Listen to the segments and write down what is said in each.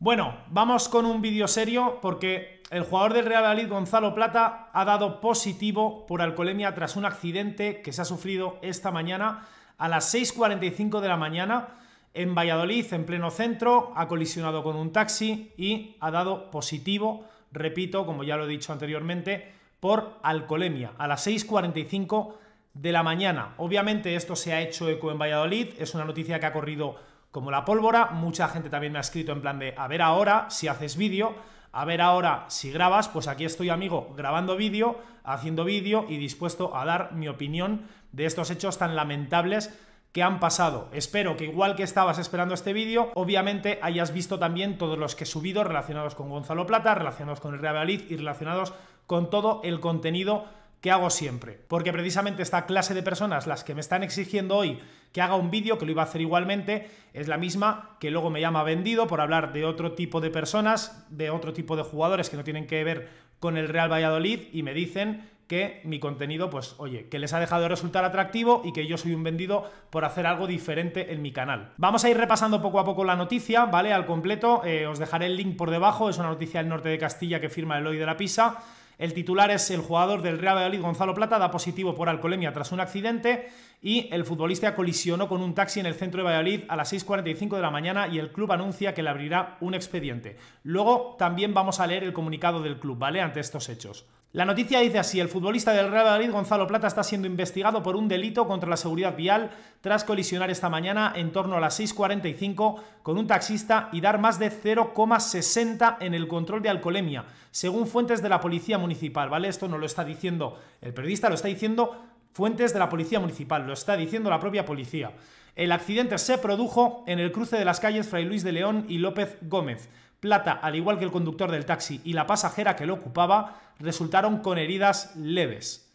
Bueno, vamos con un vídeo serio porque el jugador del Real Madrid, Gonzalo Plata, ha dado positivo por alcoholemia tras un accidente que se ha sufrido esta mañana a las 6.45 de la mañana en Valladolid, en pleno centro, ha colisionado con un taxi y ha dado positivo, repito, como ya lo he dicho anteriormente, por alcoholemia a las 6.45 de la mañana. Obviamente esto se ha hecho eco en Valladolid, es una noticia que ha corrido como la pólvora. Mucha gente también me ha escrito en plan de, a ver ahora si haces vídeo, a ver ahora si grabas, pues aquí estoy amigo grabando vídeo, haciendo vídeo y dispuesto a dar mi opinión de estos hechos tan lamentables que han pasado. Espero que igual que estabas esperando este vídeo, obviamente hayas visto también todos los que he subido relacionados con Gonzalo Plata, relacionados con el Real Valid y relacionados con todo el contenido ¿Qué hago siempre. Porque precisamente esta clase de personas, las que me están exigiendo hoy que haga un vídeo, que lo iba a hacer igualmente, es la misma que luego me llama vendido por hablar de otro tipo de personas, de otro tipo de jugadores que no tienen que ver con el Real Valladolid y me dicen que mi contenido, pues oye, que les ha dejado de resultar atractivo y que yo soy un vendido por hacer algo diferente en mi canal. Vamos a ir repasando poco a poco la noticia, ¿vale? Al completo, eh, os dejaré el link por debajo, es una noticia del norte de Castilla que firma el hoy de la Pisa el titular es el jugador del Real Valladolid, Gonzalo Plata, da positivo por alcoholemia tras un accidente y el futbolista colisionó con un taxi en el centro de Valladolid a las 6.45 de la mañana y el club anuncia que le abrirá un expediente. Luego también vamos a leer el comunicado del club, ¿vale? Ante estos hechos. La noticia dice así, el futbolista del Real Madrid, Gonzalo Plata, está siendo investigado por un delito contra la seguridad vial tras colisionar esta mañana en torno a las 6.45 con un taxista y dar más de 0,60 en el control de alcoholemia, según fuentes de la Policía Municipal, ¿vale? Esto no lo está diciendo el periodista, lo está diciendo fuentes de la Policía Municipal, lo está diciendo la propia policía. El accidente se produjo en el cruce de las calles Fray Luis de León y López Gómez. Plata, al igual que el conductor del taxi y la pasajera que lo ocupaba, resultaron con heridas leves.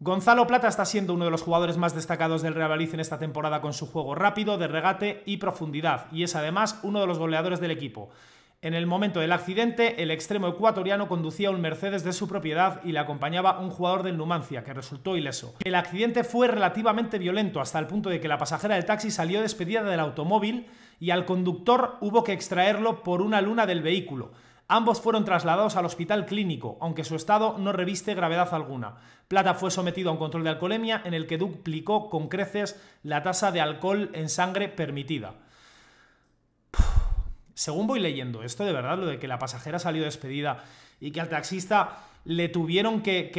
Gonzalo Plata está siendo uno de los jugadores más destacados del Real Valladolid en esta temporada con su juego rápido, de regate y profundidad, y es además uno de los goleadores del equipo. En el momento del accidente, el extremo ecuatoriano conducía un Mercedes de su propiedad y le acompañaba un jugador del Numancia, que resultó ileso. El accidente fue relativamente violento, hasta el punto de que la pasajera del taxi salió despedida del automóvil y al conductor hubo que extraerlo por una luna del vehículo. Ambos fueron trasladados al hospital clínico, aunque su estado no reviste gravedad alguna. Plata fue sometido a un control de alcoholemia en el que duplicó con creces la tasa de alcohol en sangre permitida. Según voy leyendo esto, de verdad, lo de que la pasajera salió despedida y que al taxista le tuvieron que,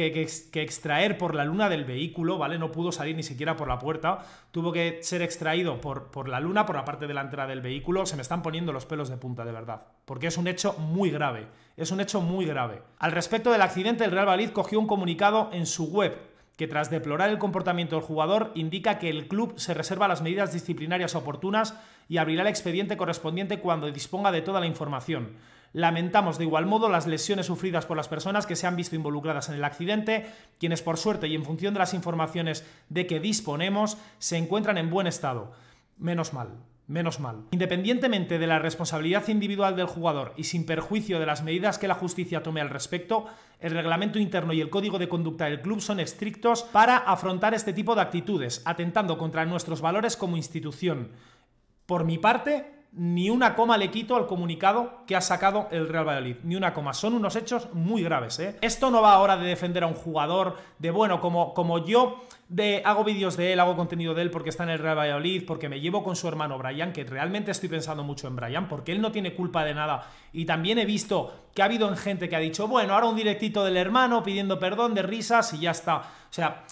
extraer por la luna del vehículo, ¿vale? No pudo salir ni siquiera por la puerta, tuvo que ser extraído por, por la luna, por la parte delantera del vehículo. Se me están poniendo los pelos de punta, de verdad, porque es un hecho muy grave, es un hecho muy grave. Al respecto del accidente, el Real Valid cogió un comunicado en su web que tras deplorar el comportamiento del jugador indica que el club se reserva las medidas disciplinarias oportunas y abrirá el expediente correspondiente cuando disponga de toda la información. Lamentamos de igual modo las lesiones sufridas por las personas que se han visto involucradas en el accidente, quienes por suerte y en función de las informaciones de que disponemos se encuentran en buen estado. Menos mal. Menos mal. Independientemente de la responsabilidad individual del jugador y sin perjuicio de las medidas que la justicia tome al respecto, el reglamento interno y el código de conducta del club son estrictos para afrontar este tipo de actitudes, atentando contra nuestros valores como institución. Por mi parte, ni una coma le quito al comunicado que ha sacado el Real Valladolid, ni una coma. Son unos hechos muy graves. ¿eh? Esto no va ahora de defender a un jugador, de bueno, como, como yo de, hago vídeos de él, hago contenido de él porque está en el Real Valladolid, porque me llevo con su hermano Brian, que realmente estoy pensando mucho en Brian, porque él no tiene culpa de nada. Y también he visto que ha habido gente que ha dicho, bueno, ahora un directito del hermano pidiendo perdón de risas y ya está. O sea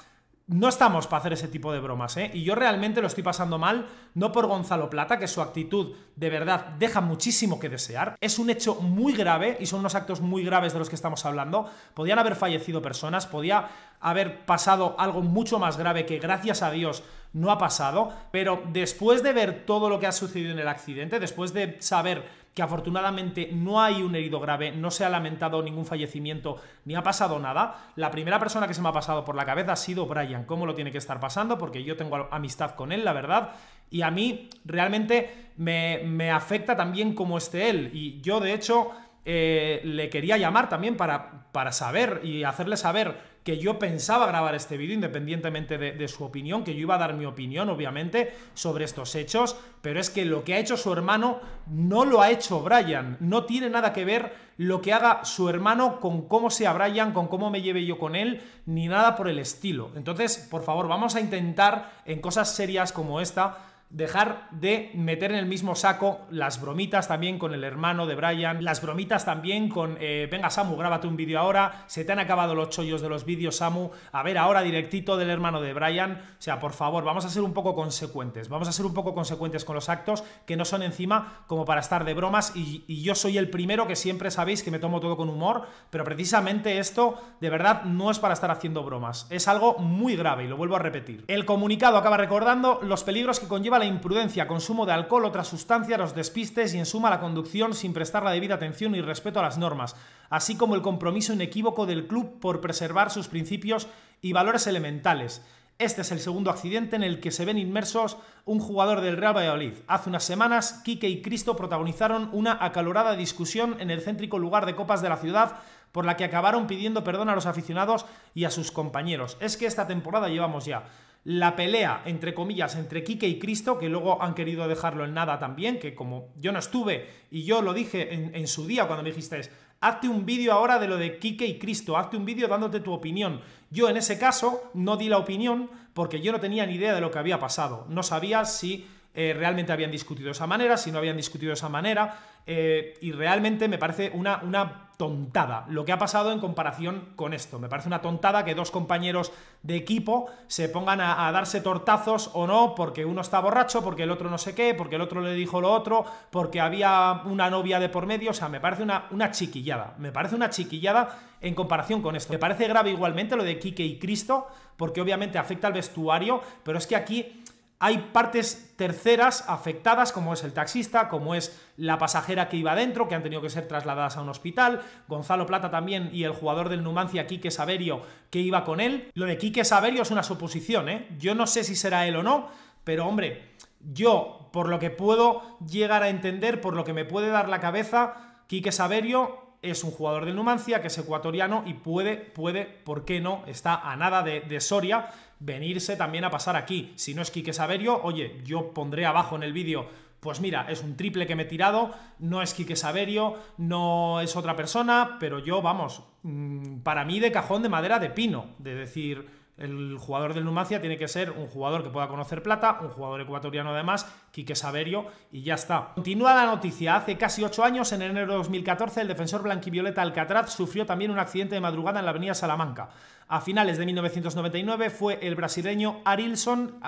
no estamos para hacer ese tipo de bromas, ¿eh? Y yo realmente lo estoy pasando mal, no por Gonzalo Plata, que su actitud de verdad deja muchísimo que desear. Es un hecho muy grave y son unos actos muy graves de los que estamos hablando. Podían haber fallecido personas, podía haber pasado algo mucho más grave que gracias a Dios no ha pasado, pero después de ver todo lo que ha sucedido en el accidente, después de saber que afortunadamente no hay un herido grave, no se ha lamentado ningún fallecimiento, ni ha pasado nada. La primera persona que se me ha pasado por la cabeza ha sido Brian. ¿Cómo lo tiene que estar pasando? Porque yo tengo amistad con él, la verdad. Y a mí realmente me, afecta también cómo esté él. Y yo, de hecho, eh, le quería llamar también para, para saber y hacerle saber que yo pensaba grabar este vídeo, independientemente de, de, su opinión, que yo iba a dar mi opinión, obviamente, sobre estos hechos, pero es que lo que ha hecho su hermano no lo ha hecho Brian, no tiene nada que ver lo que haga su hermano con cómo sea Brian, con cómo me lleve yo con él, ni nada por el estilo. Entonces, por favor, vamos a intentar en cosas serias como esta dejar de meter en el mismo saco las bromitas también con el hermano de Brian, las bromitas también con, eh, venga Samu, grábate un vídeo ahora, se te han acabado los chollos de los vídeos Samu, a ver ahora directito del hermano de Brian, o sea, por favor, vamos a ser un poco consecuentes, vamos a ser un poco consecuentes con los actos que no son encima como para estar de bromas y, y yo soy el primero que siempre sabéis que me tomo todo con humor, pero precisamente esto de verdad no es para estar haciendo bromas, es algo muy grave y lo vuelvo a repetir. El comunicado acaba recordando los peligros que conlleva la imprudencia, consumo de alcohol, otras sustancias, los despistes y en suma la conducción sin prestar la debida atención y respeto a las normas, así como el compromiso inequívoco del club por preservar sus principios y valores elementales. Este es el segundo accidente en el que se ven inmersos un jugador del Real Valladolid. Hace unas semanas, Quique y Cristo protagonizaron una acalorada discusión en el céntrico lugar de copas de la ciudad, por la que acabaron pidiendo perdón a los aficionados y a sus compañeros. Es que esta temporada llevamos ya la pelea, entre comillas, entre Quique y Cristo, que luego han querido dejarlo en nada también, que como yo no estuve y yo lo dije en, su día cuando me dijiste, hazte un vídeo ahora de lo de Quique y Cristo, hazte un vídeo dándote tu opinión. Yo en ese caso no di la opinión porque yo no tenía ni idea de lo que había pasado, no sabía si eh, realmente habían discutido esa manera, si no habían discutido de esa manera, eh, y realmente me parece una, una tontada lo que ha pasado en comparación con esto. Me parece una tontada que dos compañeros de equipo se pongan a, darse tortazos o no, porque uno está borracho, porque el otro no sé qué, porque el otro le dijo lo otro, porque había una novia de por medio, o sea, me parece una, una chiquillada, me parece una chiquillada en comparación con esto. Me parece grave igualmente lo de Quique y Cristo, porque obviamente afecta al vestuario, pero es que aquí hay partes terceras afectadas, como es el taxista, como es la pasajera que iba dentro, que han tenido que ser trasladadas a un hospital, Gonzalo Plata también y el jugador del Numancia, Quique Saberio, que iba con él. Lo de Quique Saberio es una suposición, ¿eh? Yo no sé si será él o no, pero hombre, yo, por lo que puedo llegar a entender, por lo que me puede dar la cabeza, Quique Saberio es un jugador del Numancia, que es ecuatoriano y puede, puede, ¿por qué no? Está a nada de Soria venirse también a pasar aquí. Si no es Quique Saberio, oye, yo pondré abajo en el vídeo pues mira, es un triple que me he tirado, no es Quique Saberio, no es otra persona, pero yo, vamos, mm, para mí de cajón de madera de pino, de decir, el jugador del Numancia tiene que ser un jugador que pueda conocer plata, un jugador ecuatoriano además, Quique Saverio, y ya está. Continúa la noticia. Hace casi ocho años, en enero de 2014, el defensor blanquivioleta Alcatraz sufrió también un accidente de madrugada en la avenida Salamanca. A finales de 1999 fue el brasileño Arilson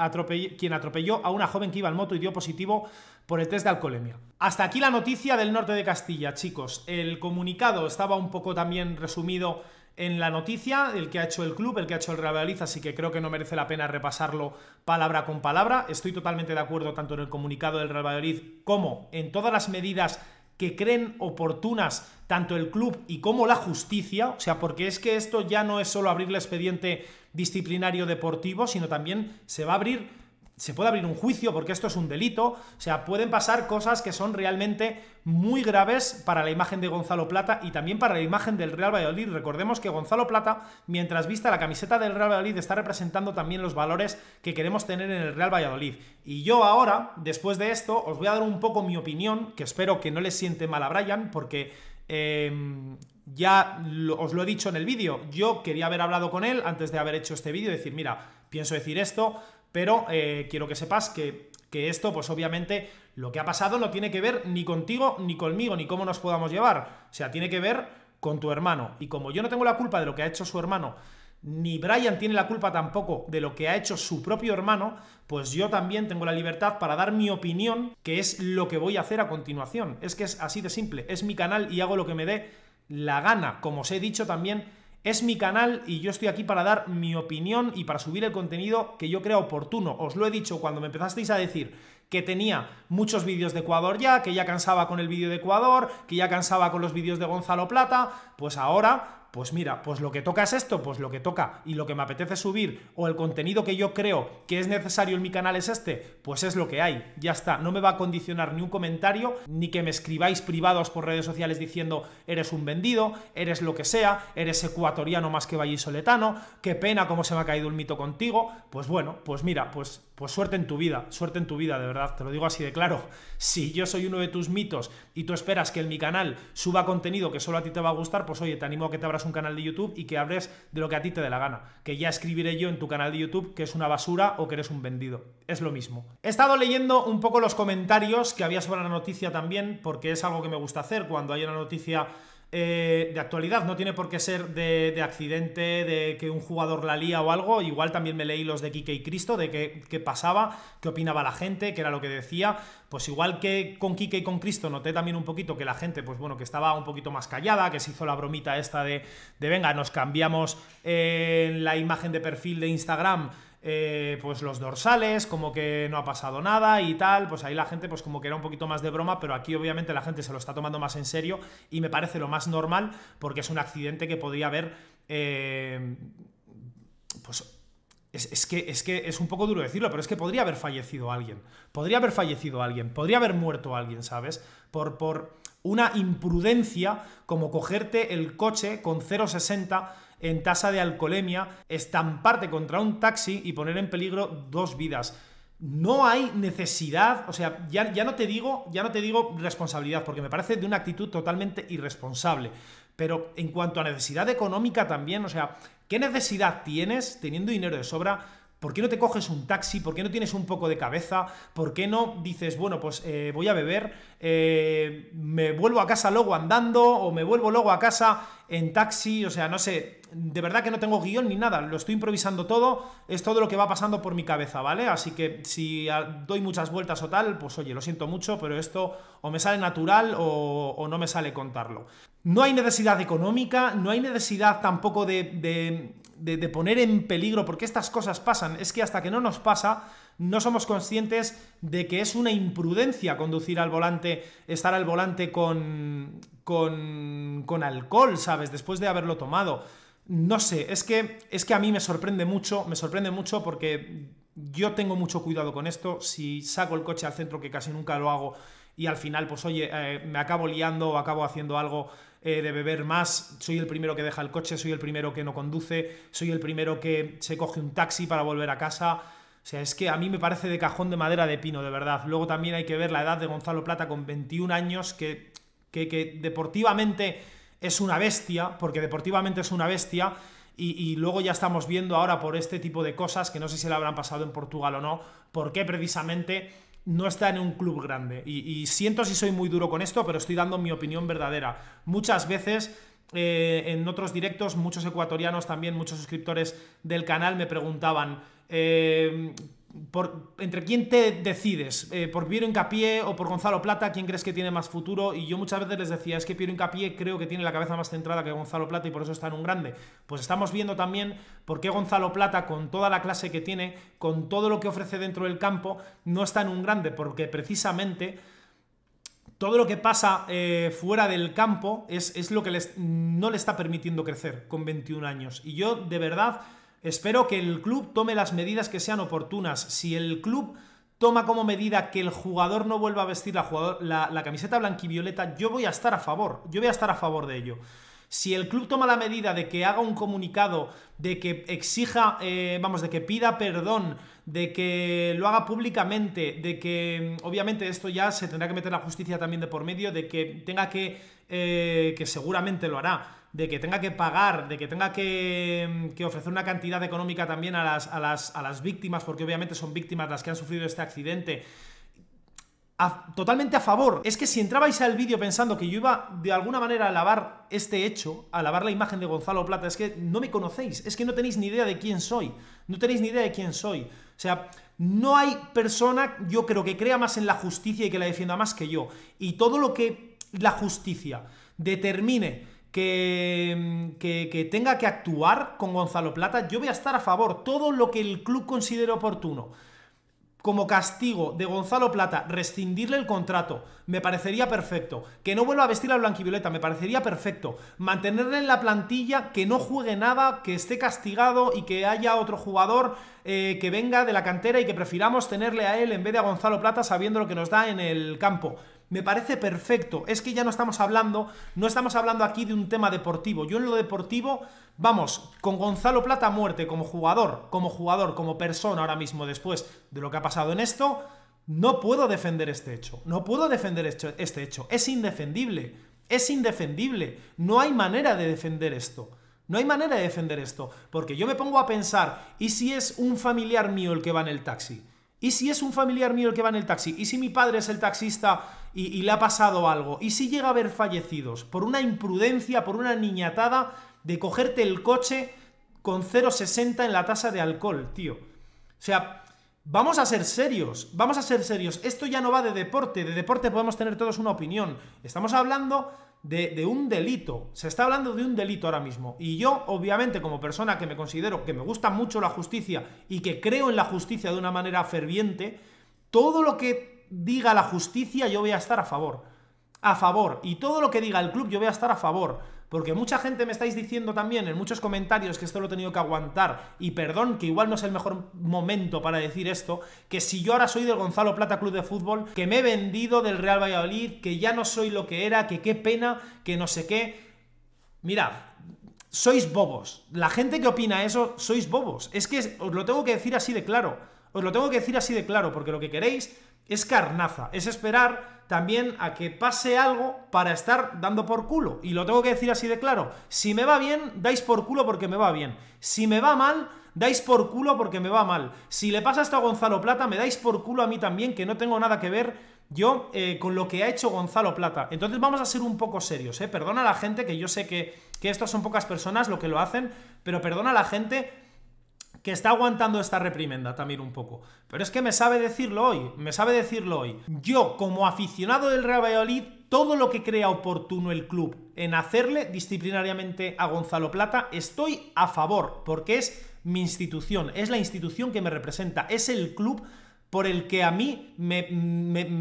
quien atropelló a una joven que iba en moto y dio positivo por el test de alcoholemia. Hasta aquí la noticia del norte de Castilla, chicos. El comunicado estaba un poco también resumido en la noticia, el que ha hecho el club, el que ha hecho el Real Valladolid, así que creo que no merece la pena repasarlo palabra con palabra. Estoy totalmente de acuerdo tanto en el comunicado del Real Valladolid como en todas las medidas que creen oportunas tanto el club y como la justicia, o sea, porque es que esto ya no es solo abrir el expediente disciplinario deportivo, sino también se va a abrir se puede abrir un juicio porque esto es un delito. O sea, pueden pasar cosas que son realmente muy graves para la imagen de Gonzalo Plata y también para la imagen del Real Valladolid. Recordemos que Gonzalo Plata, mientras vista la camiseta del Real Valladolid, está representando también los valores que queremos tener en el Real Valladolid. Y yo ahora, después de esto, os voy a dar un poco mi opinión, que espero que no le siente mal a Brian, porque... Em, ya os lo he dicho en el vídeo, yo quería haber hablado con él antes de haber hecho este vídeo, decir, mira, pienso decir esto, pero eh, quiero que sepas que, que esto, pues obviamente, lo que ha pasado no tiene que ver ni contigo, ni conmigo, ni cómo nos podamos llevar. O sea, tiene que ver con tu hermano. Y como yo no tengo la culpa de lo que ha hecho su hermano, ni Brian tiene la culpa tampoco de lo que ha hecho su propio hermano, pues yo también tengo la libertad para dar mi opinión, que es lo que voy a hacer a continuación. Es que es así de simple, es mi canal y hago lo que me dé la gana. Como os he dicho también es mi canal y yo estoy aquí para dar mi opinión y para subir el contenido que yo creo oportuno. Os lo he dicho cuando me empezasteis a decir, que tenía muchos vídeos de Ecuador ya, que ya cansaba con el vídeo de Ecuador, que ya cansaba con los vídeos de Gonzalo Plata, pues ahora pues mira, pues lo que toca es esto, pues lo que toca y lo que me apetece subir o el contenido que yo creo que es necesario en mi canal es este, pues es lo que hay, ya está, no me va a condicionar ni un comentario, ni que me escribáis privados por redes sociales diciendo eres un vendido, eres lo que sea, eres ecuatoriano más que vallisoletano, qué pena cómo se me ha caído el mito contigo, pues bueno, pues mira, pues, pues suerte en tu vida, suerte en tu vida, de verdad te lo digo así de claro. Si yo soy uno de tus mitos y tú esperas que en mi canal suba contenido que solo a ti te va a gustar, pues oye, te animo a que te abras un canal de YouTube y que hables de lo que a ti te dé la gana. Que ya escribiré yo en tu canal de YouTube que es una basura o que eres un vendido. Es lo mismo. He estado leyendo un poco los comentarios que había sobre la noticia también, porque es algo que me gusta hacer cuando hay una noticia eh, de actualidad, no tiene por qué ser de, accidente, de que un jugador la lía o algo. Igual también me leí los de Quique y Cristo, de qué, pasaba, qué opinaba la gente, qué era lo que decía. Pues igual que con Quique y con Cristo noté también un poquito que la gente, pues bueno, que estaba un poquito más callada, que se hizo la bromita esta de, venga, nos cambiamos eh, en la imagen de perfil de Instagram eh, pues los dorsales, como que no ha pasado nada y tal, pues ahí la gente pues como que era un poquito más de broma, pero aquí obviamente la gente se lo está tomando más en serio y me parece lo más normal porque es un accidente que podría haber... Eh, pues es, que, es, que, es un poco duro decirlo, pero es que podría haber fallecido alguien. Podría haber fallecido alguien, podría haber muerto alguien, ¿sabes? Por, por una imprudencia como cogerte el coche con 0,60 en tasa de alcoholemia, estamparte contra un taxi y poner en peligro dos vidas. No hay necesidad, o sea, ya, ya no te digo, ya no te digo responsabilidad, porque me parece de una actitud totalmente irresponsable. Pero en cuanto a necesidad económica también, o sea, ¿qué necesidad tienes teniendo dinero de sobra ¿Por qué no te coges un taxi? ¿Por qué no tienes un poco de cabeza? ¿Por qué no dices, bueno, pues eh, voy a beber, eh, me vuelvo a casa luego andando o me vuelvo luego a casa en taxi? O sea, no sé, de verdad que no tengo guión ni nada, lo estoy improvisando todo, es todo lo que va pasando por mi cabeza, ¿vale? Así que si doy muchas vueltas o tal, pues oye, lo siento mucho, pero esto o me sale natural o, no me sale contarlo. No hay necesidad económica, no hay necesidad tampoco de de, poner en peligro, porque estas cosas pasan, es que hasta que no nos pasa, no somos conscientes de que es una imprudencia conducir al volante, estar al volante con, con, alcohol, ¿sabes? Después de haberlo tomado. No sé, es que, es que a mí me sorprende mucho, me sorprende mucho porque yo tengo mucho cuidado con esto. Si saco el coche al centro, que casi nunca lo hago, y al final, pues oye, eh, me acabo liando o acabo haciendo algo eh, de beber más, soy el primero que deja el coche, soy el primero que no conduce, soy el primero que se coge un taxi para volver a casa. O sea, es que a mí me parece de cajón de madera de pino, de verdad. Luego también hay que ver la edad de Gonzalo Plata con 21 años, que, que, deportivamente es una bestia, porque deportivamente es una bestia. Y, luego ya estamos viendo ahora por este tipo de cosas, que no sé si le habrán pasado en Portugal o no, por qué precisamente no está en un club grande. Y, siento si soy muy duro con esto, pero estoy dando mi opinión verdadera. Muchas veces... Eh, en otros directos, muchos ecuatorianos también, muchos suscriptores del canal me preguntaban, eh, entre quién te decides, eh, por Piero Incapié o por Gonzalo Plata, quién crees que tiene más futuro. Y yo muchas veces les decía, es que Piero Incapié creo que tiene la cabeza más centrada que Gonzalo Plata y por eso está en un grande. Pues estamos viendo también por qué Gonzalo Plata, con toda la clase que tiene, con todo lo que ofrece dentro del campo, no está en un grande, porque precisamente todo lo que pasa eh, fuera del campo es, lo que les, no le está permitiendo crecer con 21 años. Y yo, de verdad Espero que el club tome las medidas que sean oportunas. Si el club toma como medida que el jugador no vuelva a vestir la, camiseta blanquivioleta, yo voy a estar a favor. Yo voy a estar a favor de ello. Si el club toma la medida de que haga un comunicado, de que exija, eh, vamos, de que pida perdón, de que lo haga públicamente, de que, mm, obviamente, esto ya se tendrá que meter la justicia también de por medio, de que tenga que, eh, que seguramente lo hará, de que tenga que pagar, de que tenga que, mm, que ofrecer una cantidad económica también a las, a, las, víctimas, porque obviamente son víctimas las que han sufrido este accidente. totalmente a favor. Es que si entrabais al vídeo pensando que yo iba de alguna manera a lavar este hecho, a lavar la imagen de Gonzalo Plata, es que no me conocéis, es que no tenéis ni idea de quién soy, no tenéis ni idea de quién soy. O sea, no hay persona, yo creo, que crea más en la justicia y que la defienda más que yo. Y todo lo que la justicia determine Mm, que, que, tenga que actuar con Gonzalo Plata, yo voy a estar a favor. Todo lo que el club considere oportuno. Como castigo de Gonzalo Plata, rescindirle el contrato, me parecería perfecto. Que no vuelva a vestir a blanquivioleta, me parecería perfecto. Mantenerle en la plantilla, que no juegue nada, que esté castigado y que haya otro jugador eh, que venga de la cantera y que prefiramos tenerle a él en vez de a Gonzalo Plata sabiendo lo que nos da en el campo me parece perfecto. Es que ya no estamos hablando, no estamos hablando aquí de un tema deportivo. Yo en lo deportivo, vamos, con Gonzalo Plata muerte como jugador, como jugador, como persona ahora mismo después de lo que ha pasado en esto, no puedo defender este hecho. No puedo defender este, este hecho. Es indefendible. Es indefendible. No hay manera de defender esto. No hay manera de defender esto. Porque yo me pongo a pensar, ¿y si es un familiar mío el que va en el taxi? ¿Y si es un familiar mío el que va en el taxi? ¿Y si mi padre es el taxista y, le ha pasado algo, y si llega a haber fallecidos por una imprudencia, por una niñatada de cogerte el coche con 0,60 en la tasa de alcohol, tío. O sea, vamos a ser serios, vamos a ser serios. Esto ya no va de deporte, de deporte podemos tener todos una opinión. Estamos hablando de, de, un delito. Se está hablando de un delito ahora mismo. Y yo, obviamente, como persona que me considero que me gusta mucho la justicia y que creo en la justicia de una manera ferviente, todo lo que diga la justicia yo voy a estar a favor. A favor. Y todo lo que diga el club yo voy a estar a favor. Porque mucha gente me estáis diciendo también en muchos comentarios que esto lo he tenido que aguantar, y perdón que igual no es el mejor momento para decir esto, que si yo ahora soy del Gonzalo Plata Club de Fútbol, que me he vendido del Real Valladolid, que ya no soy lo que era, que qué pena, que no sé qué. Mirad, sois bobos. La gente que opina eso, sois bobos. Es que os lo tengo que decir así de claro. Os lo tengo que decir así de claro, porque lo que queréis es carnaza, es esperar también a que pase algo para estar dando por culo. Y lo tengo que decir así de claro. Si me va bien, dais por culo porque me va bien. Si me va mal, dais por culo porque me va mal. Si le pasa esto a Gonzalo Plata, me dais por culo a mí también, que no tengo nada que ver yo eh, con lo que ha hecho Gonzalo Plata. Entonces vamos a ser un poco serios, ¿eh? Perdona a la gente, que yo sé que, que estas son pocas personas lo que lo hacen, pero perdona a la gente que está aguantando esta reprimenda también un poco. Pero es que me sabe decirlo hoy, me sabe decirlo hoy. Yo, como aficionado del Real Valladolid, todo lo que crea oportuno el club en hacerle disciplinariamente a Gonzalo Plata, estoy a favor, porque es mi institución, es la institución que me representa, es el club por el que a mí me,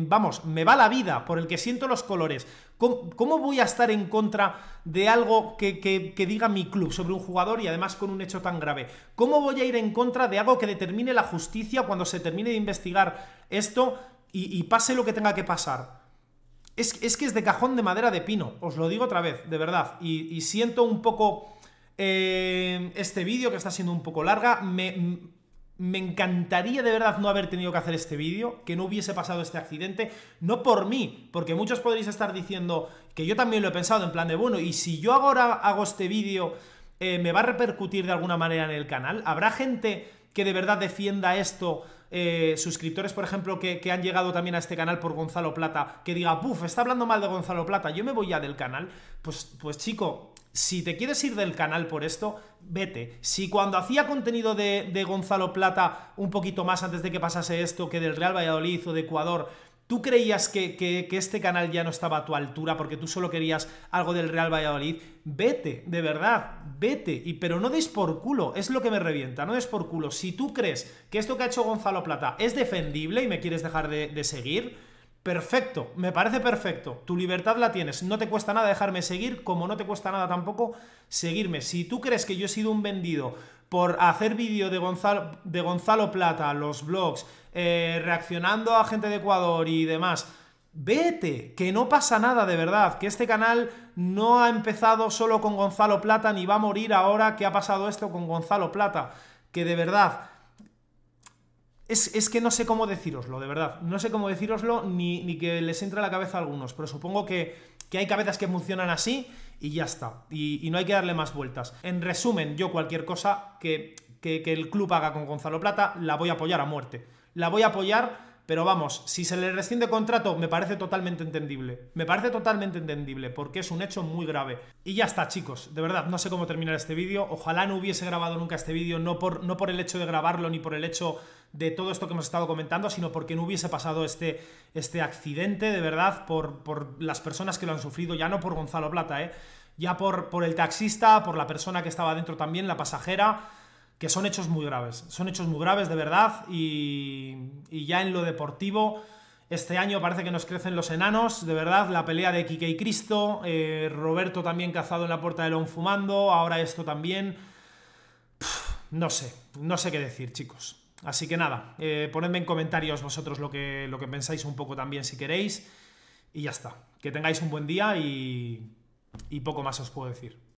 vamos, me va la vida, por el que siento los colores. ¿Cómo, voy a estar en contra de algo que, diga mi club sobre un jugador y además con un hecho tan grave? ¿Cómo voy a ir en contra de algo que determine la justicia cuando se termine de investigar esto y, pase lo que tenga que pasar? Es, que es de cajón de madera de pino, os lo digo otra vez, de verdad. Y, siento un poco eh, este vídeo que está siendo un poco larga. Me, me encantaría de verdad no haber tenido que hacer este vídeo, que no hubiese pasado este accidente, no por mí, porque muchos podréis estar diciendo que yo también lo he pensado en plan de, bueno, y si yo ahora hago este vídeo, eh, ¿me va a repercutir de alguna manera en el canal? ¿Habrá gente que de verdad defienda esto. Eh, suscriptores, por ejemplo, que, han llegado también a este canal por Gonzalo Plata, que diga, puf, está hablando mal de Gonzalo Plata, yo me voy ya del canal. Pues, pues chico, si te quieres ir del canal por esto, vete. Si cuando hacía contenido de, de Gonzalo Plata un poquito más antes de que pasase esto, que del Real Valladolid o de Ecuador, ¿Tú creías que, este canal ya no estaba a tu altura porque tú solo querías algo del Real Valladolid? Vete, de verdad, vete. Y pero no des por culo, es lo que me revienta, no des por culo. Si tú crees que esto que ha hecho Gonzalo Plata es defendible y me quieres dejar de, de seguir, perfecto, me parece perfecto. Tu libertad la tienes, no te cuesta nada dejarme seguir, como no te cuesta nada tampoco seguirme. Si tú crees que yo he sido un vendido por hacer vídeo de Gonzalo, de Gonzalo Plata, los blogs, eh, reaccionando a gente de Ecuador y demás, Vete, que no pasa nada de verdad, que este canal no ha empezado solo con Gonzalo Plata ni va a morir ahora que ha pasado esto con Gonzalo Plata, que de verdad... Es, que no sé cómo deciroslo, de verdad. No sé cómo deciroslo, ni, ni que les entre la cabeza a algunos, pero supongo que que hay cabezas que funcionan así y ya está. Y, no hay que darle más vueltas. En resumen, yo cualquier cosa que, que el club haga con Gonzalo Plata, la voy a apoyar a muerte. La voy a apoyar pero vamos, si se le rescinde contrato, me parece totalmente entendible. Me parece totalmente entendible, porque es un hecho muy grave. Y ya está, chicos. De verdad, no sé cómo terminar este vídeo. Ojalá no hubiese grabado nunca este vídeo, no por, no por el hecho de grabarlo, ni por el hecho de todo esto que hemos estado comentando, sino porque no hubiese pasado este, este accidente, de verdad, por, por las personas que lo han sufrido, ya no por Gonzalo Plata, ¿eh? ya por, por el taxista, por la persona que estaba dentro también, la pasajera que son hechos muy graves. Son hechos muy graves de verdad y, ya en lo deportivo, este año parece que nos crecen los enanos, de verdad, la pelea de Quique y Cristo, eh, Roberto también cazado en la puerta del fumando, ahora esto también... no sé, no sé qué decir, chicos. Así que nada, eh, ponedme en comentarios vosotros lo que, lo que pensáis un poco también si queréis. Y ya está. Que tengáis un buen día y poco más os puedo decir.